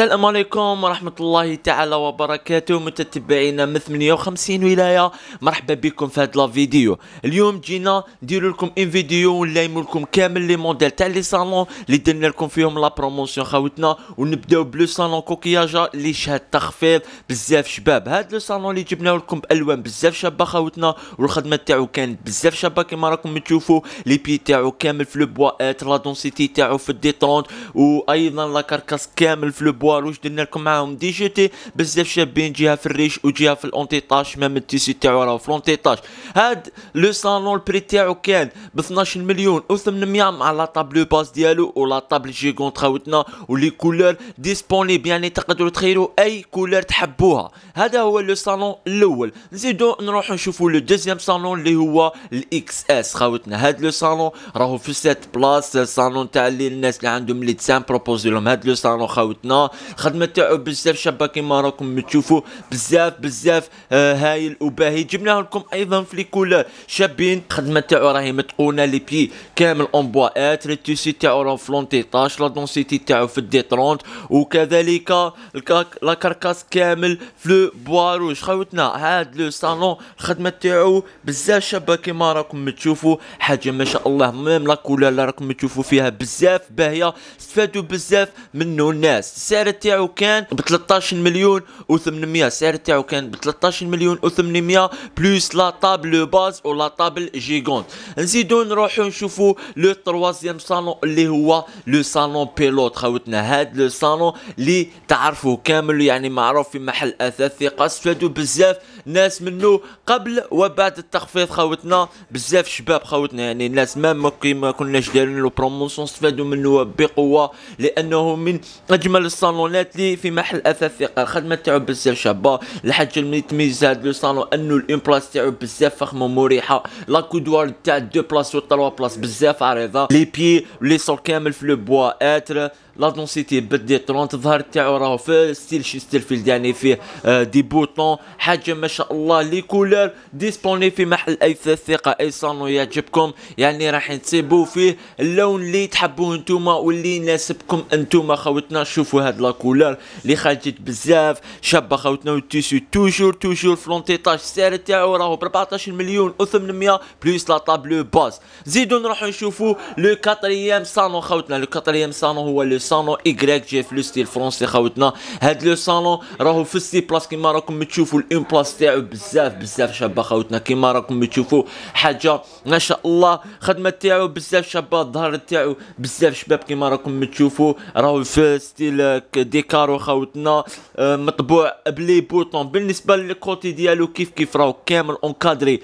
السلام عليكم ورحمة الله تعالى وبركاته متتبعينا من 58 ولاية مرحبا بكم في هاد لا فيديو اليوم جينا نديرو لكم ان فيديو نلايمو لكم كامل لي موديل تاع لي صالون اللي درنا لكم فيهم لا بروموسيون خاوتنا ونبداو بلو صالون كوكياجا اللي شهد تخفيض بزاف شباب هاد لو صالون اللي جبناه لكم بالوان بزاف شابه خاوتنا والخدمه تاعو كانت بزاف شابه كما راكم تشوفوا لي بي تاعو كامل في لو بوا ات لا دونسيتي تاعو في الديترونت وايضا لا كاركاس كامل في لو بوا زوار واش درنا لكم معاهم دي جي تي بزاف شابين جهه في الريش وجهه في الاونتيطاج ميم التيسي تاعو راه في الاونتيطاج هاد لو صالون البري تاعو كان ب 12 مليون و800 مع لا طابلو باس ديالو ولا طابل جيكون خاوتنا ولي كولور ديسبونيبل يعني تقدروا تخيروا اي كولور تحبوها هذا هو لو صالون الاول نزيدو نروحو نشوفو لو دوزيام صالون اللي هو الاكس اس خاوتنا هاد لو صالون راهو في سيت بلاص صالون تاع اللي الناس اللي عندهم لي تسام بروبوزي لهم هاد لو صالون خاوتنا الخدمه تاعو بزاف شابه كيما راكم تشوفوا بزاف بزاف آه هايل الأباهي جبناه لكم ايضا في كولور شابين الخدمه تاعو راهي متقونه لي بي كامل أون بوا لي ريتوسي تاعو راه فلونتيطاش لا دونسيتي تاعو في ترونت وكذلك لا كاركاس كامل فلو روج خوتنا هاد لو صالون الخدمه تاعو بزاف شابه كيما راكم تشوفوا حاجه ما شاء الله ميم لا كولور راكم تشوفوا فيها بزاف باهيه استفادوا بزاف منه الناس السعر تاعو كان ب 13 مليون و800 السعر تاعو كان ب 13 مليون و800 بلوس لا طابل باز ولا طابل جيغونت نزيدو نروحو نشوفو لو تروازيام صالون اللي هو لو صالون بيلوت خاوتنا هاد لو صالون اللي تعرفوه كامل يعني معروف في محل اثاث ثقه استفادوا بزاف ناس منه قبل وبعد التخفيض خاوتنا بزاف شباب خاوتنا يعني الناس ما ما كناش دايرين لو بروموسيون استفادوا منه بقوه لانه من اجمل الصالون صالونات لي في محل اثاث ثقه الخدمه تاعو بزاف شابه الحاج اللي تميز هذا لو صالون انه الان بلاص تاعو بزاف فخمه مريحه لا كودوار تاع دو بلاص و تروا بلاص بزاف عريضه لي بي لي سول كامل في لو بوا اتر لا دونسيتي بدي طرون الظهر تاعو راهو في ستيل شي ستيل فيلد يعني فيه دي بوتون حاجه ما شاء الله لي كولور ديسبوني في محل اي ثقه اي صانو يعجبكم يعني راح تسيبو فيه اللون اللي تحبوه نتوما واللي يناسبكم نتوما خوتنا شوفوا هاد لا كولور اللي خرجت بزاف شابه خوتنا والتيسو توجور توجور طاش السعر تاعو راهو ب 14 مليون و800 بلوس لا طابلو باز زيدو نروحو نشوفو لو كاتريام صانو خوتنا لو كاتريام صانو هو لو صالون ايكغيك جاي في لو ستيل فرونسي خاوتنا هاد لو صالون راهو في السي بلاص كيما راكم تشوفوا الام بلاص تاعو بزاف بزاف شابه خاوتنا كيما راكم تشوفوا حاجه ما شاء الله خدمه تاعو بزاف شابه الظهر تاعو بزاف شباب كيما راكم تشوفوا راهو في ستيل ديكارو خاوتنا مطبوع بلي بوطون بالنسبه للكوتي ديالو كيف كيف راهو كامل اونكادري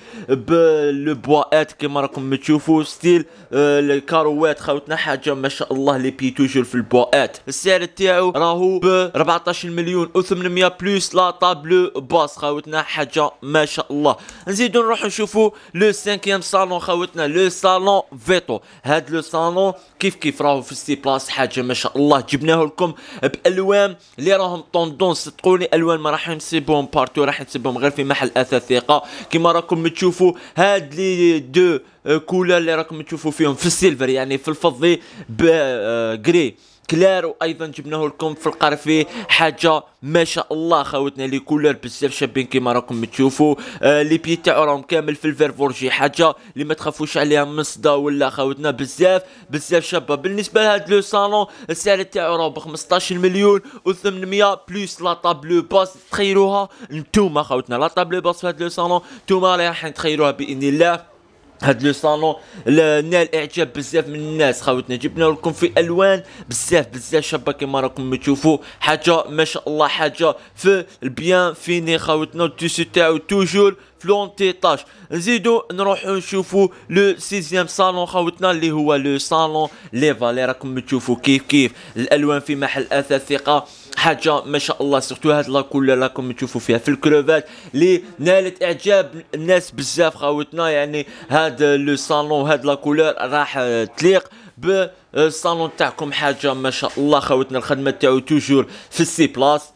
بوا إت كيما راكم تشوفوا ستيل الكاروات خاوتنا حاجه ما شاء الله لي بي توجور في البوات السعر تاعو راهو ب 14 مليون و800 بلوس لا طابلو باس خاوتنا حاجه ما شاء الله نزيدو نروحو نشوفو لو سانكيام صالون خاوتنا لو صالون فيتو هاد لو صالون كيف كيف راهو في السي بلاس حاجه ما شاء الله جبناه لكم بالوان اللي راهم طوندونس صدقوني الوان ما راح نسيبهم بارتو راح نسيبهم غير في محل اثاث ثقه كيما راكم تشوفوا هاد لي دو كولر اللي راكم تشوفوا فيهم في السيلفر يعني في الفضي بجري آه، كلار وايضا جبناه لكم في القرفي حاجه ما شاء الله خاوتنا لي كولر بزاف شابين كيما راكم تشوفوا آه لي بي تاعو راهم كامل في الفيرفورجي حاجه اللي ما تخافوش عليها من الصدا ولا خاوتنا بزاف بزاف شابه بالنسبه لهاد لو صالون السعر تاعو راه ب 15 مليون و800 بلوس لا طابلو باس تخيروها نتوما خاوتنا لا طابلو باس في هاد لو صالون نتوما رايحين تخيروها باذن الله هاد لو صالون نال اعجاب بزاف من الناس خاوتنا جبنا لكم في الوان بزاف بزاف شابه كما راكم تشوفوا حاجه ما شاء الله حاجه في البيان فيني خاوتنا التيسي تاعو توجور فلونتي طاش نزيدو نروحو نشوفو لو سيزيام صالون خاوتنا اللي هو لو صالون لي فالي راكم تشوفوا كيف كيف الالوان في محل اثاث ثقه حاجه ما شاء الله سورتو هاد لا راكم تشوفوا فيها في الكروفات اللي نالت اعجاب الناس بزاف خاوتنا يعني هاد لو صالون هاد لا كولور راح تليق بالصالون تاعكم حاجه ما شاء الله خاوتنا الخدمه تاعو توجور في السي بلاص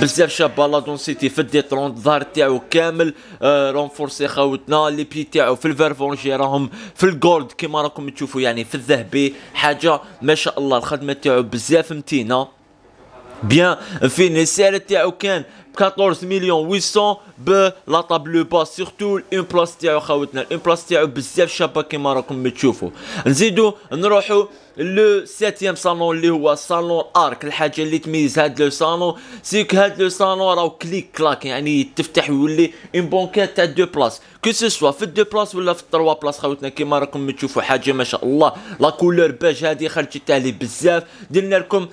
بزاف شابه لا دونسيتي في الدي 30 الظهر تاعو كامل آه رونفورسي خاوتنا لي بي تاعو في الفيرفونجي راهم في الجولد كيما راكم تشوفوا يعني في الذهبي حاجه ما شاء الله الخدمه تاعو بزاف متينه بيان في نسال تاعو كان 14 مليون 800 بلا طابلو با سيرتو بلاص تاعو خاوتنا بلاص تاعو بزاف شابه كيما راكم تشوفوا نزيدو نروحو لو سيتيام صالون اللي هو صالون ارك الحاجه اللي تميز هاد لو صالون سيك هاد لو صالون راهو كليك كلاك يعني تفتح ويولي اون بونكات تاع دو بلاص كو سوسوا في دو بلاص ولا في تروا بلاص خاوتنا كيما راكم تشوفوا حاجه ما شاء الله لا كولور باج هادي خرجت عليه بزاف درنا لكم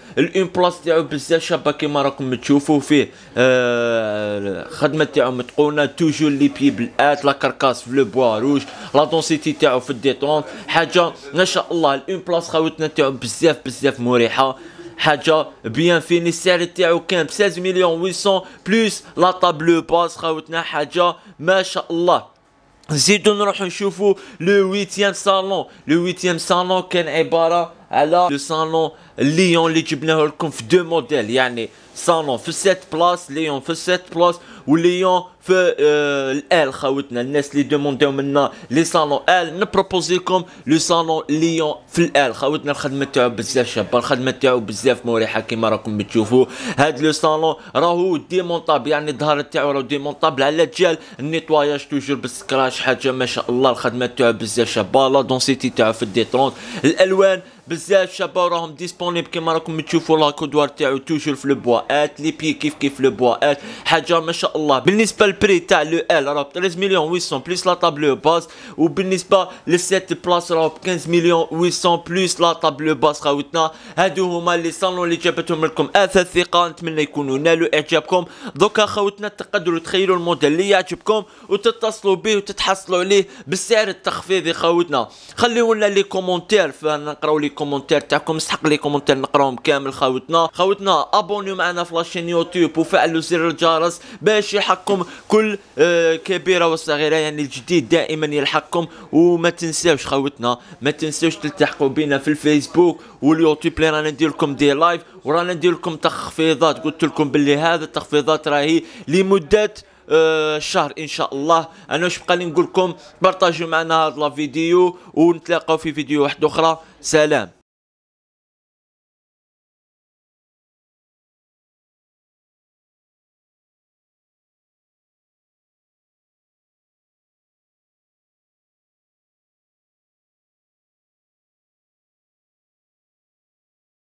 بلاص تاعو بزاف شابه كيما راكم تشوفوا فيه آه الخدمه تاعو متقونه توجور لي بي بالات لا كركاس في لو بوا روج لا دونسيتي تاعو في الديتون حاجه ما شاء الله الاون بلاص خاوتنا تاعو بزاف بزاف مريحه حاجه بيان فيني السعر تاعو كان ب 16 مليون 800 بلوس لا طابلو باس خاوتنا حاجه ما شاء الله نزيدو نروحو نشوفو لو 8 صالون لو 8 صالون كان عباره على لو صالون ليون اللي جبناه لكم في دو موديل يعني صالون في 7 بلاس ليون في 7 بلاس وليون في آه الال خاوتنا الناس اللي دومونديو منا لي صالون ال نبروبوزي لكم لو صالون ليون في الال خاوتنا الخدمه تاعو بزاف شابه الخدمه تاعو بزاف مريحه كيما راكم بتشوفوا هاد لو صالون راهو ديمونطاب يعني الظهر تاعو راهو ديمونطابل على جال النيطواياج توجور بالسكراش حاجه ما شاء الله الخدمه تاعو بزاف شابه لا دونسيتي تاعو في الديترونت الالوان بزاف شباب راهم ديسبونيب كيما راكم تشوفوا لاكودوار تاعو توجور في ات لي بي كيف كيف ات حاجه ما شاء الله بالنسبه للبري تاع لو ال راه 13 مليون 800 بلس لا طابلو باس وبالنسبه للسيت بلاس راه 15 مليون 800 بلس لا طابلو باس خاوتنا هادو هما لي صالون اللي جابتهم لكم اثاث ثقه نتمنى يكونوا نالوا اعجابكم دوكا خاوتنا تقدروا تخيلوا الموديل اللي يعجبكم وتتصلوا به وتتحصلوا عليه بالسعر التخفيضي خاوتنا خليونا لي كومونتير فنقراو لي الكومنتير تاعكم يسحق لي كومنتير نقراهم كامل خاوتنا خاوتنا ابونيو معنا في لاشين يوتيوب وفعلوا زر الجرس باش يلحقكم كل كبيره وصغيره يعني الجديد دائما يلحقكم وما تنساوش خاوتنا ما تنساوش تلتحقوا بينا في الفيسبوك واليوتيوب اللي رانا ندير لكم دي لايف ورانا ندير لكم تخفيضات قلت لكم باللي هذا التخفيضات راهي لمده آه، الشهر ان شاء الله انا واش بقى لي نقول لكم بارطاجيو معنا هاد لا فيديو ونتلاقاو في فيديو واحد اخرى سلام